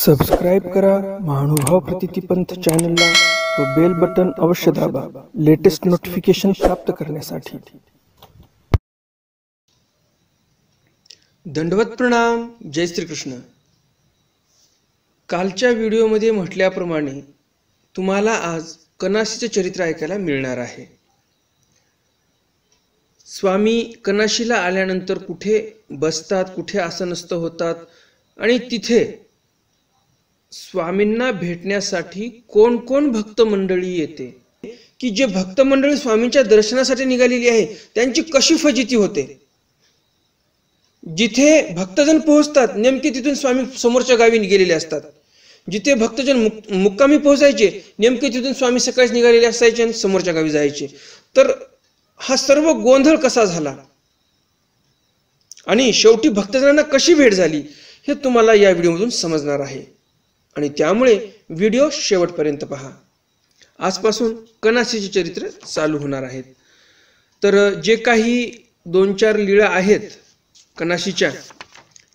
subscribe करा महानुभाव प्रतितीपंथ चॅनलला व बेल बटन अवश्य दाबा लेटेस्ट नोटिफिकेशन प्राप्त करण्यासाठी दंडवत प्रणाम जय श्री कृष्ण कालच्या व्हिडिओमध्ये म्हटल्याप्रमाणे तुम्हाला आज कनाशीचे चरित्र ऐकायला मिळणार आहे स्वामी कनाशीला आल्यानंतर कुठे बसतात कुठे आसनस्थ होतात आणि तिथे स्वामींना भेटण्यासाठी कोण कोण भक्त मंडळी येते की जे भक्त मंडळी स्वामींच्या दर्शनासाठी निघालेली आहे त्यांची कशी फजिती होते जिथे भक्तजन पोहोचतात नेमके तिथून स्वामी समोरच्या गावी गेलेले असतात जिथे भक्तजन मुक्कामी पोहोचायचे नेमके तिथून स्वामी सकाळी निघालेले असायचे आणि समोरच्या गावी जायचे तर हा सर्व गोंधळ कसा झाला आणि शेवटी भक्तजनांना कशी भेट झाली हे तुम्हाला या व्हिडिओमधून समजणार आहे आणि त्यामुळे व्हिडिओ शेवटपर्यंत पहा आजपासून कनासीचे चरित्र चालू होणार आहेत तर जे काही दोन चार लीळा आहेत कणाशीच्या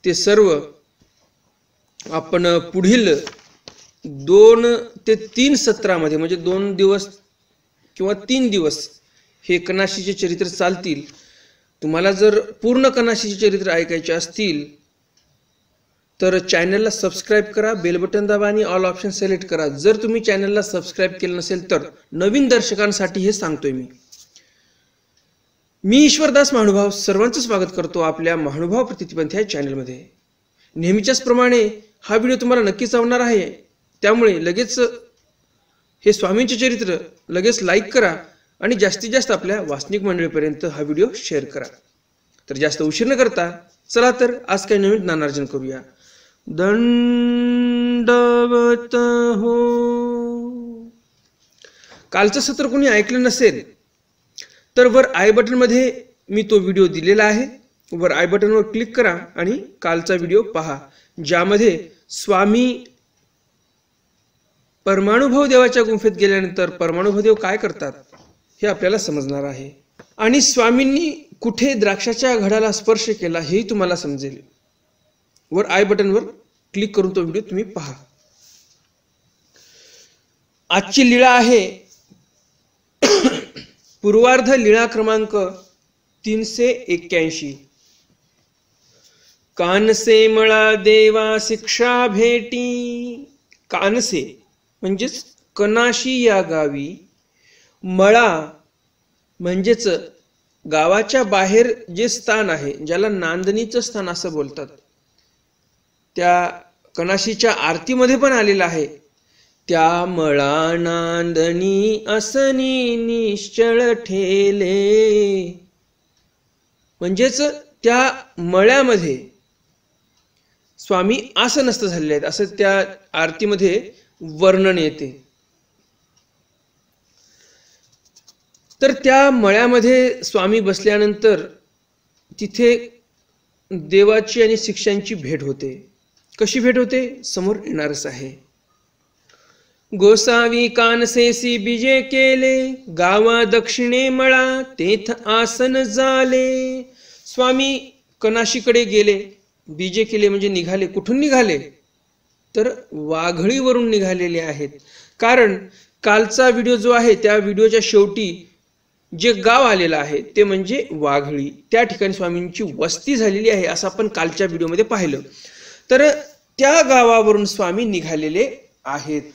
ते सर्व आपण पुढील दोन ते तीन सत्रामध्ये म्हणजे दोन दिवस किंवा तीन दिवस हे कनाशीचे चरित्र चालतील तुम्हाला जर पूर्ण कणाशीचे चरित्र ऐकायचे असतील तर चॅनलला सबस्क्राईब करा बेल बटन दाबा आणि ऑल ऑप्शन सिलेक्ट करा जर तुम्ही चॅनलला सबस्क्राईब केलं नसेल तर नवीन दर्शकांसाठी हे सांगतोय मी मी ईश्वरदास महानुभाव सर्वांचं स्वागत करतो आपल्या महानुभाव प्रतिबंध या चॅनलमध्ये नेहमीच्याच प्रमाणे हा व्हिडिओ तुम्हाला नक्कीच आवडणार आहे त्यामुळे लगेच हे स्वामींचे चरित्र लगेच लाईक करा आणि जास्तीत जास्त आपल्या वासनिक मंडळीपर्यंत हा व्हिडिओ शेअर करा तर जास्त उशीर न करता चला तर आज काही नवीन ज्ञानार्जन करूया दंडवत हो कालचं सत्र कोणी ऐकलं नसेल तर वर आय बटनमध्ये मी तो व्हिडिओ दिलेला आहे वर आय बटनवर क्लिक करा आणि कालचा व्हिडिओ पहा ज्यामध्ये स्वामी परमाणुभाव देवाच्या गुंफेत गेल्यानंतर परमाणुभाव देव काय करतात हे आपल्याला समजणार आहे आणि स्वामींनी कुठे द्राक्षाच्या घडाला स्पर्श केला हेही तुम्हाला समजेल वर आय वर क्लिक करून तो व्हिडिओ तुम्ही पहा आजची लीळा आहे पूर्वार्ध लीळा क्रमांक तीनशे एक्क्याऐंशी कानसे मळा देवा शिक्षा भेटी कानसे म्हणजेच कनाशी या गावी मळा म्हणजेच गावाच्या बाहेर जे स्थान आहे ज्याला नांदणीचं स्थान असं बोलतात त्या कणाशीच्या आरतीमध्ये पण आलेला आहे त्या मळा नांदणी असनी निश्चळ ठेले म्हणजेच त्या मळ्यामध्ये स्वामी आसनस्थ झालेले आहेत असं त्या आरतीमध्ये वर्णन येते तर त्या मळ्यामध्ये स्वामी बसल्यानंतर तिथे देवाची आणि शिक्षांची भेट होते कशी भेट होते समोर येणारच आहे गोसावी कानसेसी बीजे केले गावा दक्षिणे मळा तेथ आसन झाले स्वामी कनाशीकडे गेले बीजे केले म्हणजे निघाले कुठून निघाले तर वाघळीवरून निघालेले आहेत कारण कालचा व्हिडिओ जो आहे त्या व्हिडिओच्या शेवटी जे गाव आलेलं आहे ते म्हणजे वाघळी त्या ठिकाणी स्वामींची वस्ती झालेली आहे असं आपण कालच्या व्हिडिओमध्ये पाहिलं तर त्या गावावरून स्वामी निघालेले आहेत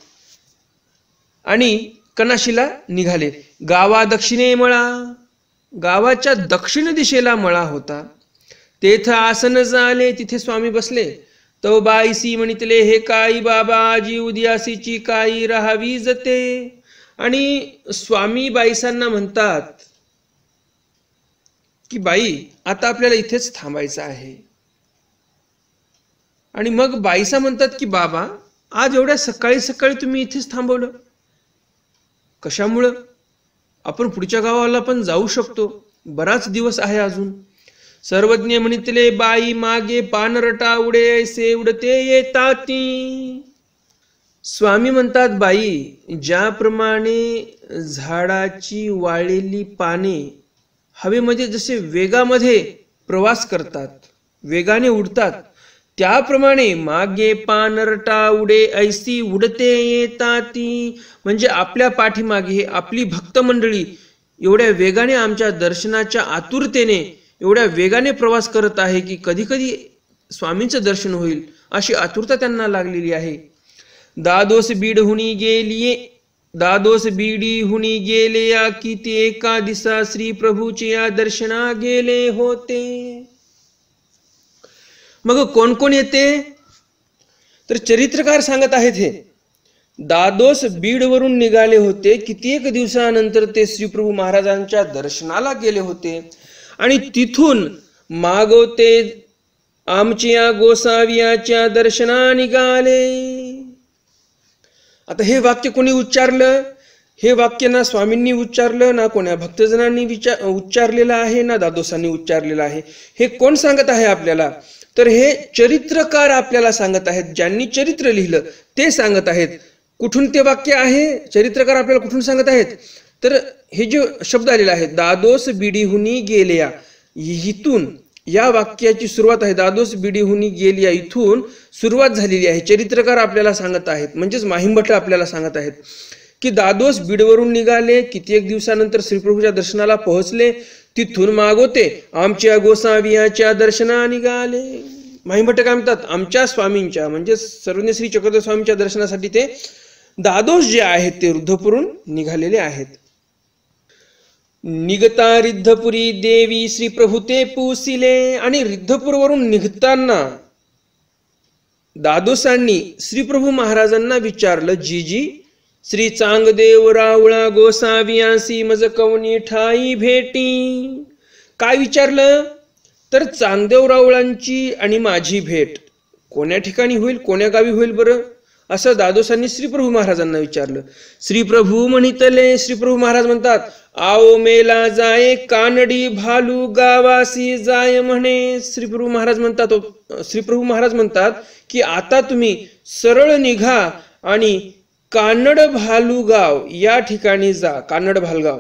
आणि कनाशीला निघाले गावा दक्षिणे मळा गावाच्या दक्षिण दिशेला मळा होता तेथ आसन झाले तिथे स्वामी बसले तो बाईसी म्हणितले हे काई बाबा जी उद्यासीची काई राहावी जते आणि स्वामी बाईसांना म्हणतात की बाई आता आपल्याला इथेच थांबायचं आहे आणि मग बाईसा म्हणतात की बाबा आज एवढ्या सकाळी सकाळी तुम्ही इथेच थांबवलं कशामुळं आपण पुढच्या गावाला पण जाऊ शकतो बराच दिवस आहे अजून सर्वज्ञ म्हणितले बाई मागे पानरटा उडे ऐसे उडते येताती स्वामी म्हणतात बाई ज्याप्रमाणे झाडाची वाळलेली पाने हवेमध्ये जसे वेगामध्ये प्रवास करतात वेगाने उडतात त्याप्रमाणे मागे पानरटा उडे ऐसी उडते येताती म्हणजे आपल्या पाठीमागे आपली भक्त मंडळी एवढ्या वेगाने आमच्या दर्शनाच्या आतुरतेने एवढ्या वेगाने प्रवास करत आहे की कधीकधी स्वामींचं दर्शन होईल अशी आतुरता त्यांना लागलेली आहे दादोस बीड हुनी गेलीये दादोस बीडी हुनी गेले या किती ते एका दिसा श्री प्रभूचे या दर्शना गेले होते मग कोण कोण येते तर चरित्रकार सांगत आहेत हे दादोस बीडवरून निघाले होते कित्येक दिवसानंतर ते श्रीप्रभू महाराजांच्या दर्शनाला गेले होते आणि तिथून मागवते आमच्या गोसावियाच्या दर्शना निघाले आता हे वाक्य कोणी उच्चारलं हे वाक्य ना स्वामींनी उच्चारलं ना कोण्या भक्तजनांनी विचार उच्चारलेलं आहे ना दादोसांनी उच्चारलेलं आहे हे कोण सांगत आहे आपल्याला तर हे चरित्रकार आपल्याला सांगत आहेत ज्यांनी चरित्र लिहिलं ते सांगत आहेत कुठून ते वाक्य आहे चरित्रकार आपल्याला कुठून सांगत आहेत तर हे जे शब्द आलेले आहेत दादोस बिडीहुनी गेल्या इथून या वाक्याची सुरुवात आहे दादोस बिडीहुनी गेलिया इथून सुरुवात झालेली आहे चरित्रकार आपल्याला सांगत आहेत म्हणजेच माहीमभट आपल्याला सांगत आहेत की दादोस बीडवरून निघाले कित्येक दिवसानंतर श्रीप्रभूच्या दर्शनाला पोहोचले तिथून मागोते आमच्या गोसावियाच्या दर्शना निघाले माहिमट काय म्हणतात आमच्या स्वामींच्या म्हणजे सर्वज्ञ श्री चक्रधर स्वामींच्या दर्शनासाठी ते दादोस जे आहेत ते रुद्धपुरून निघालेले आहेत निघता रिद्धपुरी देवी श्री प्रभू ते पुसिले आणि रिद्धपूरवरून निघताना दादोसांनी श्रीप्रभू महाराजांना विचारलं जीजी श्री चांगदेव रावळा गोसावियासी मज कवनी ठाई भेटी काय विचारलं तर चांगदेव रावळांची आणि माझी भेट कोण्या ठिकाणी होईल कोण्या गावी होईल बरं असं दादोसांनी श्रीप्रभू महाराजांना विचारलं श्रीप्रभू म्हणितले श्रीप्रभू महाराज म्हणतात आओ मेला जाय कानडी भालू गावासी जाय म्हणे श्रीप्रभू महाराज म्हणतात श्रीप्रभू महाराज म्हणतात की आता तुम्ही सरळ निघा आणि कानड भालुगाव या ठिकाणी जा कानड भालगाव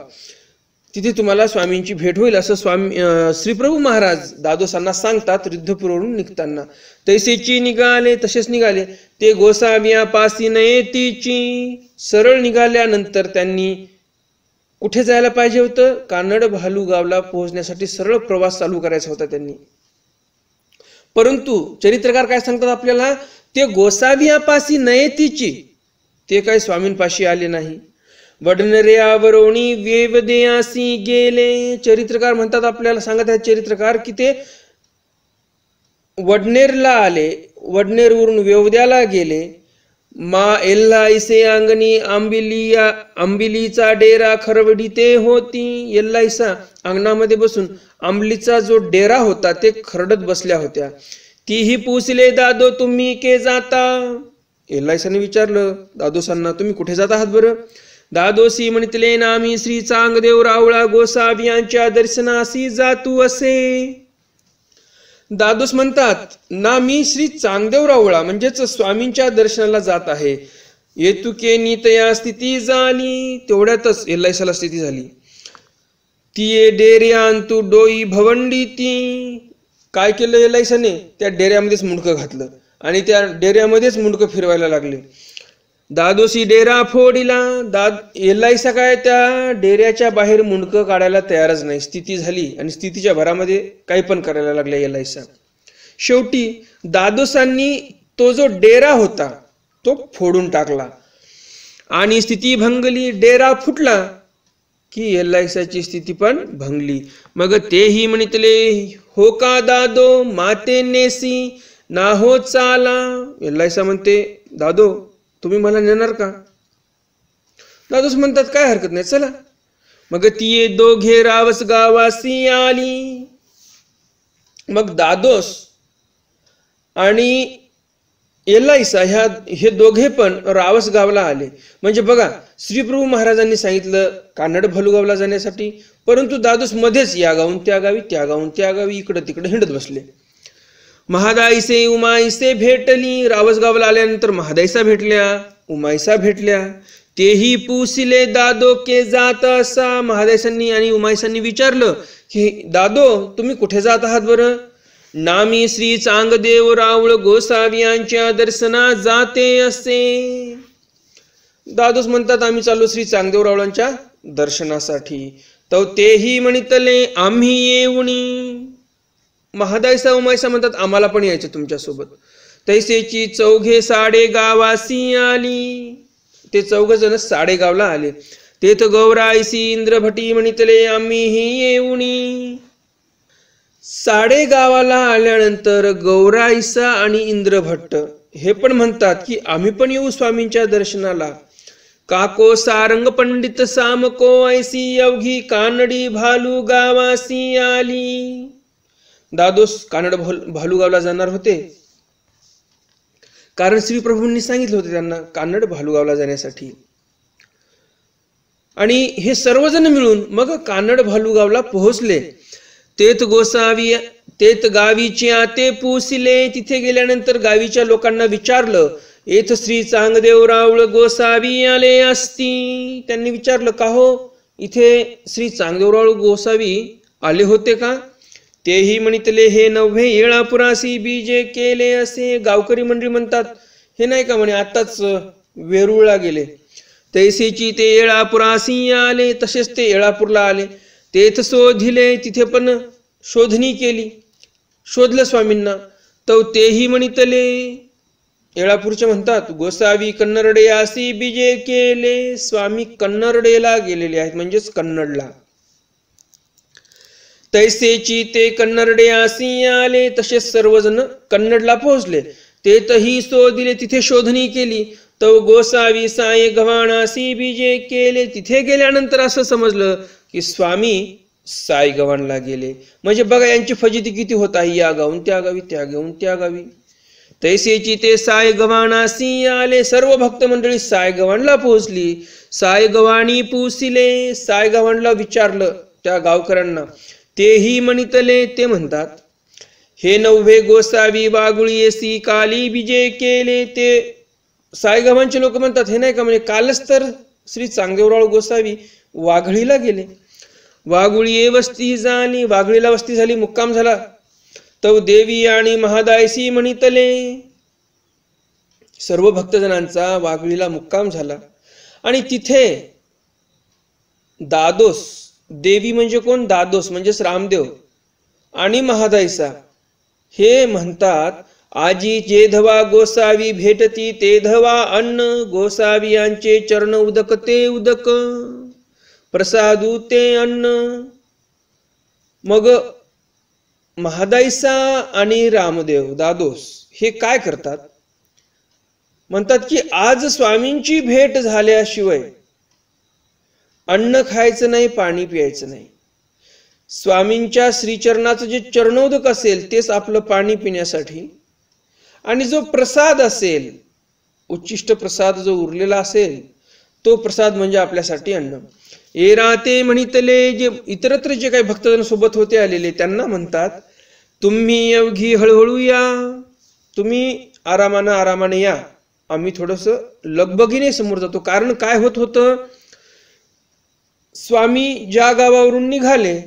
तिथे तुम्हाला स्वामींची भेट होईल असं स्वामी श्रीप्रभू महाराज दादोसांना सांगतात रिद्धपूरवरून निघताना तैसेची निघाले तसेच निघाले ते गोसाव्या पासी नयतीची सरळ निघाल्यानंतर त्यांनी कुठे जायला पाहिजे होतं कानड भालू पोहोचण्यासाठी सरळ प्रवास चालू करायचा होता त्यांनी परंतु चरित्रकार काय सांगतात आपल्याला ते गोसाव्या पासी नयतीची ते काय स्वामींपाशी आले नाही वडनऱ्यावरोणी वेवदेयासी गेले चरित्रकार म्हणतात आपल्याला सांगत आहेत चरित्रकार की ते वडनेरला आले वडनेरवरून वेवद्याला गेले मा एल्हा अंगणी आंबिलिया आंबिलीचा डेरा खरवडी ते होती एल्ला अंगणामध्ये बसून आंबलीचा जो डेरा होता ते खरडत बसल्या होत्या तीही पुसले दादो तुम्ही के जाता एल्लायसाने विचारलं दादोसांना तुम्ही कुठे जात आहात बरं दादोसी म्हणतले नामी श्री चांगदेव रावळा गोसाब यांच्या दर्शनासी जातू असे दादोस म्हणतात ना मी श्री चांगदेव रावळा म्हणजेच स्वामींच्या दर्शनाला जात आहे येतुके नितया स्थिती झाली तेवढ्यातच एल्लायसाला स्थिती झाली तिये डेर्यान तू डोई भवंडी ती काय केलं एलआयसाने त्या डेऱ्यामध्येच मुंडकं घातलं आणि त्या डेऱ्यामध्येच मुंडकं फिरवायला लागले दादोशी डेरा फोडिला दाद काय त्या डेऱ्याच्या बाहेर मुंडकं काढायला तयारच नाही स्थिती झाली आणि स्थितीच्या भरामध्ये काही पण करायला लागले एलआयसा शेवटी दादोसांनी तो जो डेरा होता तो फोडून टाकला आणि स्थिती भंगली डेरा फुटला की एलआयसाची स्थिती पण भंगली मग तेही म्हणितले हो का दादो माते नेसी ना हो चाला एल्लायसा म्हणते दादो तुम्ही मला नेणार का दादोस म्हणतात काय हरकत नाही चला मग ती दोघे रावस गावासी आली मग दादोस आणि एलाईसा ह्या हे दोघे पण रावस गावला आले म्हणजे बघा श्रीप्रभू महाराजांनी सांगितलं कानड भलुगावला जाण्यासाठी परंतु दादोस मध्येच या गावून त्या गावी त्या गावून त्या गावी इकडं तिकडे हिंडत बसले महादाईसे उमाईसे भेटली रावसगावला आल्यानंतर महादाईसा भेटल्या उमायसा भेटल्या तेही पुसिले दादो के जात असा महादायसांनी आणि उमायसांनी विचारलं की दादो तुम्ही कुठे जात आहात बरं नामी श्री चांगदेव रावळ गोसावी यांच्या दर्शना जाते असे दादोस म्हणतात आम्ही चालू श्री चांगदेव रावळांच्या दर्शनासाठी तर तेही म्हणितले आम्ही येऊणी महादायसा उमायसा म्हणतात आम्हाला पण यायचं तुमच्यासोबत तैसेची चौघे साडे गावासी आली ते चौघ जण गावला आले तेथ गौरायसी इंद्रभटी म्हणितले आम्ही ही येऊनी गावाला आल्यानंतर गौरायसा आणि इंद्रभट्ट हे पण म्हणतात की आम्ही पण येऊ स्वामींच्या दर्शनाला काको सारंग पंडित सामको ऐसी अवघी कानडी भालू गावासी आली दादोस कानड भालुगावला जाणार होते कारण श्री प्रभूंनी सांगितलं होते त्यांना कानड भालूगावला जाण्यासाठी आणि हे सर्वजण मिळून मग कानड भालूगावला पोहोचले तेत गोसावी तेत गावीचे आते पोसिले तिथे गेल्यानंतर गावीच्या लोकांना विचारलं येथ श्री चांगदेव रावळ गोसावी आले असती त्यांनी विचारलं का हो इथे श्री चांगदेवरावळ गोसावी आले होते का तेही म्हणितले हे नव्हे येळापुरासी बीजे केले असे गावकरी मंडळी म्हणतात हे नाही का म्हणे आताच वेरूळला गेले तैसीची ते येळापुरासी आले तसेच ते येळापूरला आले तेथ शोधिले तिथे पण शोधणी केली शोधलं स्वामींना तो तेही म्हणितले येळापूरचे म्हणतात गोसावी कन्नरडे बी बीजे केले स्वामी कन्नरडेला गेलेले आहेत म्हणजेच कन्नडला तैसेची ते कन्नडे आसी आले तसेच सर्वजण कन्नडला पोहोचले ते तही दिले तिथे शोधणी केली तो गोसावी साई गव्हाणासी बीजे केले तिथे गेल्यानंतर असं समजलं की स्वामी साई गव्हाणला गेले म्हणजे बघा यांची फजिती किती होत आहे या गाऊन त्या गावी त्या गावून त्या गावी तैसेची ते साय गव्हाणासी आले सर्व भक्त मंडळी साय गव्हाणला पोहोचली साय गव्हाणी पुसिले साय गव्हाणला विचारलं त्या गावकऱ्यांना तेही म्हणितले ते म्हणतात हे नवभे गोसावी वागुळी काली विजय केले ते सायगावांचे लोक म्हणतात हे नाही का म्हणजे कालच तर श्री चांगदेवराव गोसावी वाघळीला गेले वाघुळी वस्ती जाणी वाघळीला वस्ती झाली मुक्काम झाला तव देवी आणि महादायसी म्हणितले सर्व भक्तजनांचा वाघळीला मुक्काम झाला आणि तिथे दादोस देवी म्हणजे कोण दादोस म्हणजेच रामदेव आणि महादायसा हे म्हणतात आजी धवा गोसावी भेटती ते धवा अन्न गोसावी यांचे चरण उदक ते उदक प्रसादू ते अन्न मग महादाईसा आणि रामदेव दादोस हे काय करतात म्हणतात की आज स्वामींची भेट झाल्याशिवाय अन्न खायचं नाही पाणी प्यायचं नाही स्वामींच्या श्रीचरणाचं जे चरणोदक असेल तेच आपलं पाणी पिण्यासाठी आणि जो प्रसाद असेल उच्चिष्ट प्रसाद जो उरलेला असेल तो प्रसाद म्हणजे आपल्यासाठी अन्न ए राहते म्हणितले जे इतरत्र जे काही भक्तजन सोबत होते आलेले त्यांना म्हणतात तुम्ही अवघी हळूहळू या तुम्ही आरामानं आरामाने या आम्ही थोडंसं लगबगीने समोर जातो कारण काय होत होतं स्वामी ज्या गावावरून निघाले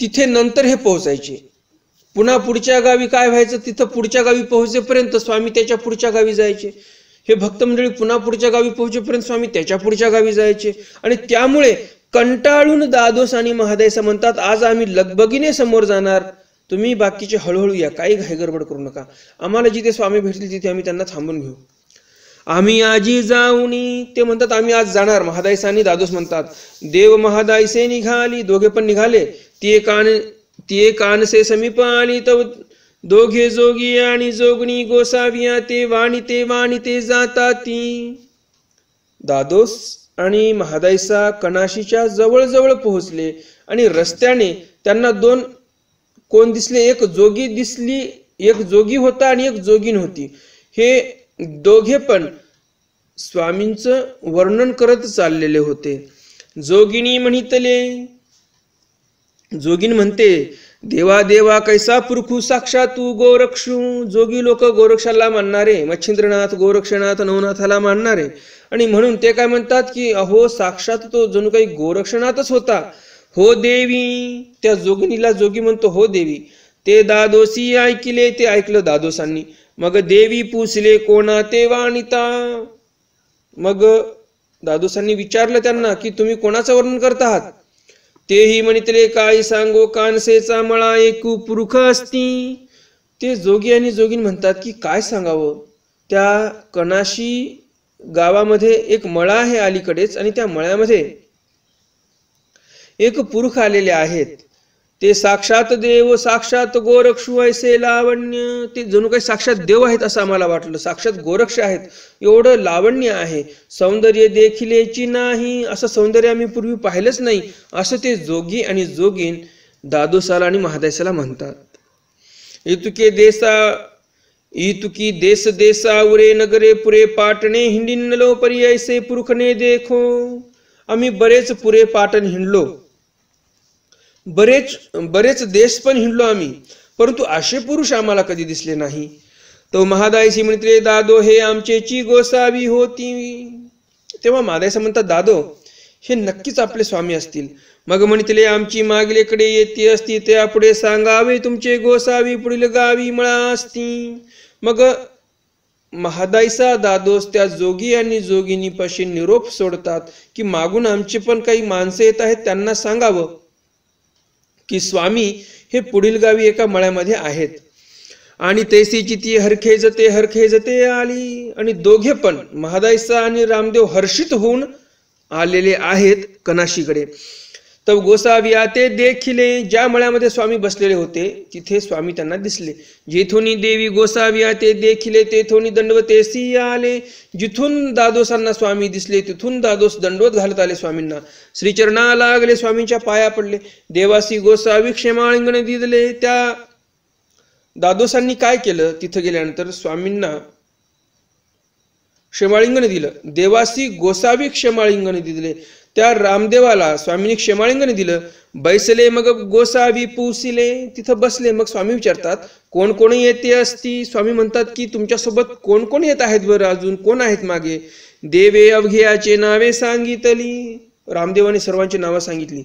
तिथे नंतर हे पोहोचायचे पुन्हा पुढच्या गावी काय व्हायचं तिथं पुढच्या गावी पोहोचेपर्यंत स्वामी त्याच्या पुढच्या गावी जायचे हे भक्त मंडळी पुन्हा पुढच्या गावी पोहोचेपर्यंत स्वामी त्याच्या पुढच्या गावी जायचे आणि त्यामुळे कंटाळून दादोस आणि महादेस म्हणतात आज आम्ही लगबगीने समोर जाणार तुम्ही बाकीचे हळूहळू या काही घाईगडबड करू नका आम्हाला जिथे स्वामी भेटतील तिथे आम्ही त्यांना थांबून घेऊ आम्ही आजी जाऊनी ते म्हणतात आम्ही आज जाणार महादाईस आणि दादूस म्हणतात देव महादायसे निघाली दोघे पण निघाले ते कान ते कानसे समीप आली तव दोघे जोगी आणि जोगणी गोसाविया ते वाणी ते वाणी ते जाता ती दादोस आणि महादाईसा कणाशीच्या जवळजवळ पोहोचले आणि रस्त्याने त्यांना दोन कोण दिसले एक जोगी दिसली एक जोगी होता आणि एक जोगीन होती हे दोघे पण स्वामींचं वर्णन करत चाललेले होते जोगिनी म्हणितले जोगीन म्हणते देवा देवा कैसा पुरखू साक्षात तू गोरक्षू जोगी लोक गोरक्षाला मानणारे मच्छिंद्रनाथ गोरक्षनाथ नवनाथाला मानणारे आणि म्हणून ते काय म्हणतात की अहो साक्षात तो जणू काही गोरक्षनाथच होता हो देवी त्या जोगिनीला जोगी म्हणतो हो देवी ते दादोसी ऐकिले ते ऐकलं दादोसांनी मग देवी पुसले कोणा ते वाणिता मग दादोसांनी विचारलं त्यांना की तुम्ही कोणाचं वर्णन करत आहात तेही म्हणितले काय सांगो कानसेचा मळा एक पुरुख असती ते जोगी आणि जोगीन म्हणतात की काय सांगावं त्या कणाशी गावामध्ये एक मळा आहे अलीकडेच आणि त्या मळ्यामध्ये एक पुरुष आलेले आहेत ते साक्षात देव साक्षात गोरक्षू ऐसे लावण्य ते जणू काही साक्षात देव आहेत असं आम्हाला वाटलं साक्षात गोरक्ष आहेत एवढं लावण्य आहे सौंदर्य देखिलेची नाही असं सौंदर्य आम्ही पूर्वी पाहिलंच नाही असं ते जोगी आणि जोगीन दादोसाला आणि महादेसाला म्हणतात इतुके देसा इतुकी देश देसा उरे नगरे पुरे पाटणे हिंडिनलो परी ऐसे पुरुखने देखो आम्ही बरेच पुरे पाटण हिंडलो बरेच बरेच देश पण हिंडलो आम्ही परंतु असे पुरुष आम्हाला कधी दिसले नाही तो महादायसी म्हणते दादो हे ची गोसावी होती तेव्हा महादायसा म्हणतात दादो हे नक्कीच आपले स्वामी असतील मग म्हणतले आमची मागलेकडे येते असती ते पुढे सांगावे तुमचे गोसावी पुढील गावी मळा असती मग महादायसा दादोस त्या जोगी आणि जोगिनी निरोप सोडतात की मागून आमची पण काही माणसं येत आहेत त्यांना सांगावं की स्वामी हे पुढील गावी एका मळ्यामध्ये आहेत आणि तेसीची ती हरखे जते हरखे जते आली आणि दोघे पण महादायसा आणि रामदेव हर्षित होऊन आलेले आहेत कनाशीकडे तब गोसावी ते देखिले ज्या मळ्यामध्ये स्वामी बसलेले होते तिथे स्वामी त्यांना दिसले जेथोनी देवी गोसावी ते देखिले तेथोनी दंडवते सी आले जिथून दादोसांना स्वामी दिसले तिथून दादोस दंडवत घालत आले स्वामींना श्रीचरणा लागले स्वामींच्या पाया पडले देवासी गोसावी क्षेमाळिंगण दिले त्या दादोसांनी काय केलं तिथं गेल्यानंतर स्वामींना क्षमाळिंगण दिलं देवासी गोसावी क्षमाळिंगण दिले त्या रामदेवाला स्वामींनी क्षमालिंगाने दिलं बैसले मग गोसावी पुसिले तिथं बसले मग स्वामी विचारतात कोण कोण येते असती स्वामी म्हणतात की तुमच्यासोबत कोण कोण येत आहेत बरं अजून कोण आहेत मागे देवे अवघेयाचे नावे सांगितली रामदेवाने सर्वांची नावं सांगितली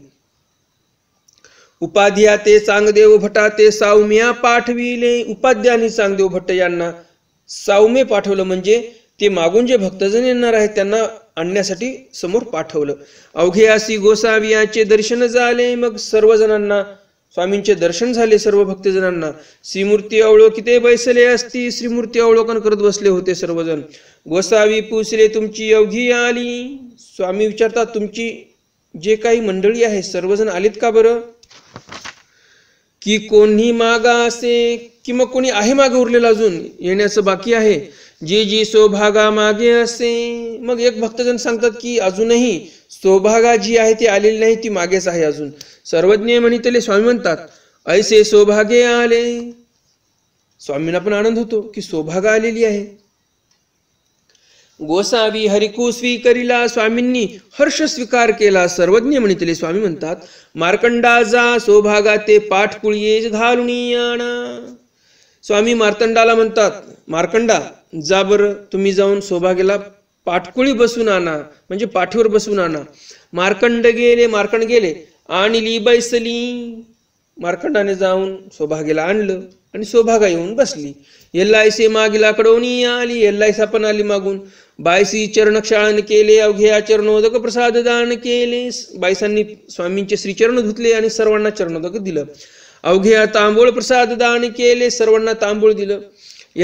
उपाध्या ते चांगदेव भटा ते सावम्या पाठविले उपाध्यानी चांगदेव भट्ट यांना साऊमे पाठवलं म्हणजे ते मागून जे भक्तजन येणार आहेत त्यांना आणण्यासाठी समोर पाठवलं अवघे असी गोसावियाचे दर्शन झाले मग सर्वजणांना स्वामींचे दर्शन झाले सर्व भक्तजनांना श्रीमूर्ती किती बैसले असती श्रीमूर्ती अवलोकन करत बसले होते सर्वजण गोसावी पुसले तुमची अवघी आली स्वामी विचारतात तुमची जे काही मंडळी आहे सर्वजण आलेत का बरं की कोणी मागा असे किंवा कोणी आहे मागे उरलेला अजून येण्याचं बाकी आहे जी जी सौभागा मागे असे मग एक भक्तजन सांगतात की अजूनही सौभागा जी आहे ती आलेली नाही ती मागेच आहे अजून सर्वज्ञ म्हणितले स्वामी म्हणतात ऐसे सौभागे आले स्वामींना पण आनंद होतो की सौभागा आलेली आहे गोसावी हरिकू स्वीकरिला स्वामींनी हर्ष स्वीकार केला सर्वज्ञ म्हणितले स्वामी म्हणतात मार्कंडाजा सौभागा ते पाठपुळी घालून स्वामी मार्तंडाला म्हणतात मार्कंडा जा तुम्ही जाऊन सौभाग्याला पाठकुळी बसून आणा म्हणजे पाठीवर बसून आणा मार्कंड गेले मार्कंड गेले आणि ली बैसली मार्कंडाने जाऊन सौभाग्याला आणलं आणि सौभागा येऊन बसली एल्लायसे मागील कडवणी आली एल्लायसा पण आली मागून बायसी चरणक्षाळन केले अवघ्या चरणोदक प्रसाद दान केले बायसांनी स्वामींचे श्रीचरण धुतले आणि सर्वांना चरणोदक दिलं अवघ्या तांबूळ प्रसाद दान केले सर्वांना तांबूळ दिलं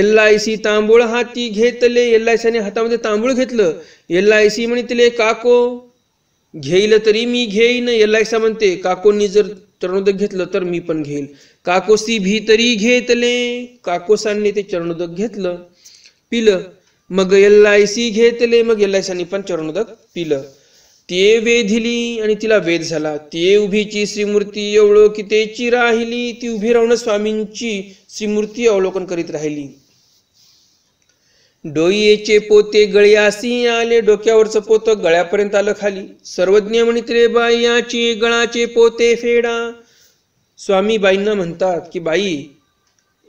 एल आय सी तांबूळ हाती घेतले एल आय हातामध्ये तांबूळ घेतलं एल आय सी म्हणितले काको घेईल तरी मी घेईन एल म्हणते काकोनी जर चरणोदक घेतलं तर मी पण घेईल काकोसी भी तरी घेतले काकोसांनी ते चरणोदक घेतलं पिलं मग एल आय सी घेतले मग एल आय पण चरणोदक पिलं ते वेधली आणि तिला वेध झाला ते उभीची श्रीमूर्ती एवढं की तेची राहिली ती उभी राहून स्वामींची श्रीमूर्ती अवलोकन करीत राहिली डोईचे पोते गळ्यासी आले डोक्यावरचं पोत गळ्यापर्यंत आलं खाली सर्वज्ञ म्हणित्रे याची गळाचे पोते फेडा स्वामी बाईंना म्हणतात की बाई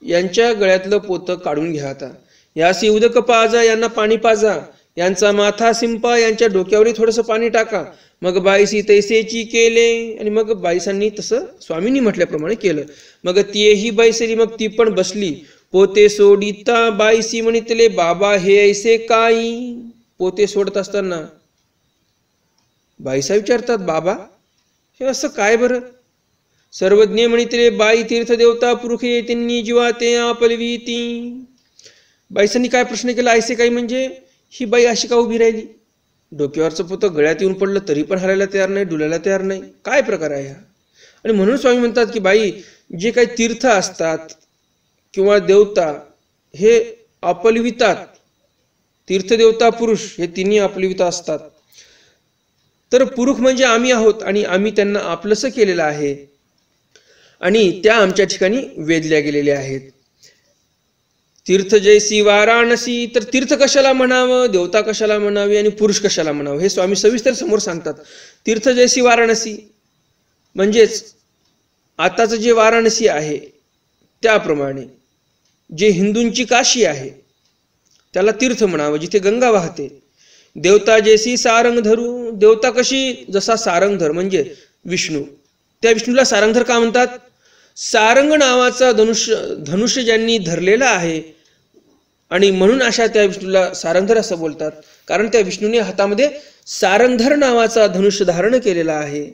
यांच्या गळ्यातलं पोत काढून घ्या आता यासी उदक पाजा यांना पाणी पाजा यांचा माथा सिंपा यांच्या डोक्यावरही थोडस पाणी टाका मग बाईसी तैसेची केले आणि मग बाईसांनी तसं स्वामींनी म्हटल्याप्रमाणे केलं मग तीही बाईसरी मग ती पण बसली पोते सोडिता बाईसी म्हणितले बाबा हे ऐसे काही पोते सोडत असताना बाईसा विचारतात बाबा हे असं काय बरं सर्वज्ञ म्हणितले बाई तीर्थ देवता पुरुखे त्यांनी जीवा ते आपलवी ती बाईसांनी काय प्रश्न केला ऐसे काही म्हणजे ही बाई अशी का उभी राहिली डोक्यावरचं पोत गळ्यात येऊन पडलं तरी पण हरायला तयार नाही डुलायला तयार नाही काय प्रकार आहे हा आणि म्हणून स्वामी म्हणतात की बाई जे काही तीर्थ असतात किंवा देवता हे आपलवितात तीर्थदेवता पुरुष हे तिन्ही आपलविता असतात तर पुरुष म्हणजे आम्ही आहोत आणि आम्ही त्यांना आपलंसं केलेलं आहे आणि त्या आमच्या ठिकाणी वेधल्या गेलेल्या आहेत तीर्थ जयसी वाराणसी तर तीर्थ कशाला म्हणावं देवता कशाला म्हणावी आणि पुरुष कशाला म्हणावं हे स्वामी सविस्तर समोर सांगतात तीर्थ जयसी वाराणसी म्हणजेच आताचं जे वाराणसी आहे त्याप्रमाणे जे हिंदूंची काशी आहे त्याला तीर्थ म्हणावं जिथे गंगा वाहते देवता जेसी सारंग धरू देवता कशी जसा सारंगधर म्हणजे विष्णू त्या विष्णूला सारंगधर का म्हणतात सारंग नावाचा धनुष्य धनुष्य ज्यांनी धरलेला आहे आणि म्हणून अशा त्या विष्णूला सारंगधर असं बोलतात कारण त्या विष्णूने हातामध्ये सारंगधर नावाचा धनुष्य धारण केलेला आहे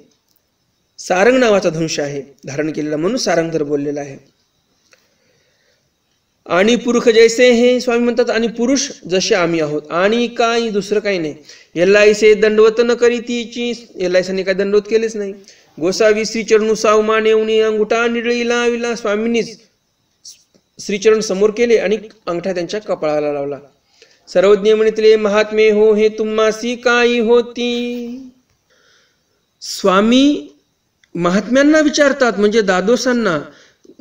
सारंग नावाचा धनुष्य आहे धारण केलेला म्हणून सारंगधर बोललेला आहे आणि पुरुष जैसे हे स्वामी म्हणतात आणि पुरुष जसे आम्ही आहोत आणि काही दुसरं काही नाही एल्लाईसे दंडवत न करी तिची काय दंडवत केलेच नाही गोसावी श्रीचरणू साव मान येऊनी अंगुठा निळीला विला स्वामींनीच श्रीचरण समोर केले आणि अंगठा त्यांच्या कपाळाला लावला सर्वज्ञ म्हणितले महात्मे हो हे तुम्हासी काही होती स्वामी महात्म्यांना विचारतात म्हणजे दादोसांना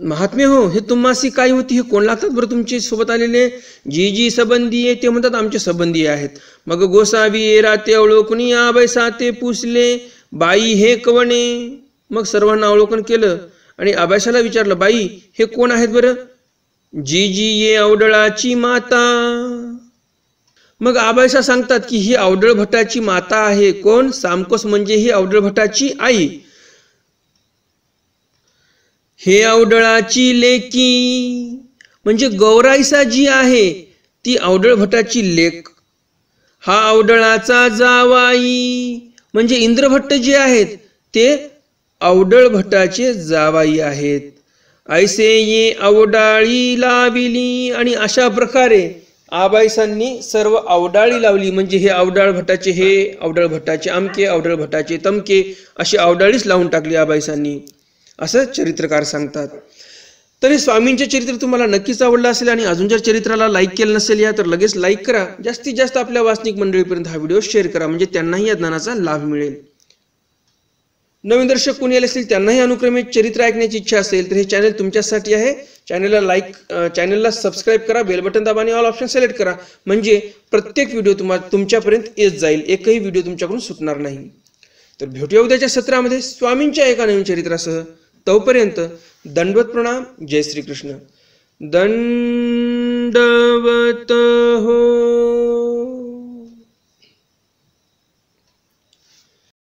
महात्मे हो हे तुम्हाशी काय होती हे कोण लागतात बरं तुमचे सोबत आलेले जी जी संबंधी आहे ते म्हणतात आमचे संबंधी आहेत मग गोसावी राते अवलोकनी ते पुसले बाई हे कवणे मग सर्वांना अवलोकन केलं आणि आबाशाला विचारलं बाई हे कोण आहेत बरं जी जी ये अवडळाची माता मग आबाशा सांगतात की ही आवडळ भटाची माता आहे कोण सामकोस म्हणजे ही आवडळ भटाची आई हे अवडळाची लेकी म्हणजे गौराईसा जी आहे ती अवडळ भटाची लेख हा अवडळाचा जावाई म्हणजे इंद्रभट्ट जे आहेत ते अवडळ भटाचे जावाई आहेत ऐसे ये अवडाळी लाविली आणि अशा प्रकारे आबाईसांनी सर्व अवडाळी लावली म्हणजे हे अवडाळ भटाचे हे अवडळ भटाचे अमके अवडळ भटाचे तमके अशी अवडाळीच लावून टाकली आबाईसांनी असं चरित्रकार सांगतात तरी स्वामींचे चरित्र तुम्हाला नक्कीच आवडलं असेल आणि अजून जर चरित्राला लाईक केलं नसेल या तर लगेच लाईक करा जास्तीत जास्त आपल्या वाचनिक मंडळीपर्यंत हा व्हिडिओ शेअर करा म्हणजे त्यांनाही या ज्ञानाचा लाभ मिळेल नवीन दर्शक कोणी आले असतील त्यांनाही अनुक्रमे चरित्र ऐकण्याची इच्छा असेल तर हे चॅनल तुमच्यासाठी आहे चॅनलला लाईक चॅनलला सबस्क्राईब करा बेल बटन दाबा आणि ऑल ऑप्शन सिलेक्ट करा म्हणजे प्रत्येक व्हिडिओ तुम्हाला तुमच्यापर्यंत येत जाईल एकही व्हिडिओ तुमच्याकडून सुटणार नाही तर भेटूया उद्याच्या सत्रामध्ये स्वामींच्या एका नवीन चरित्रासह तोपर्यंत दंडवत प्रणाम जय श्रीकृष्ण दंडवत हो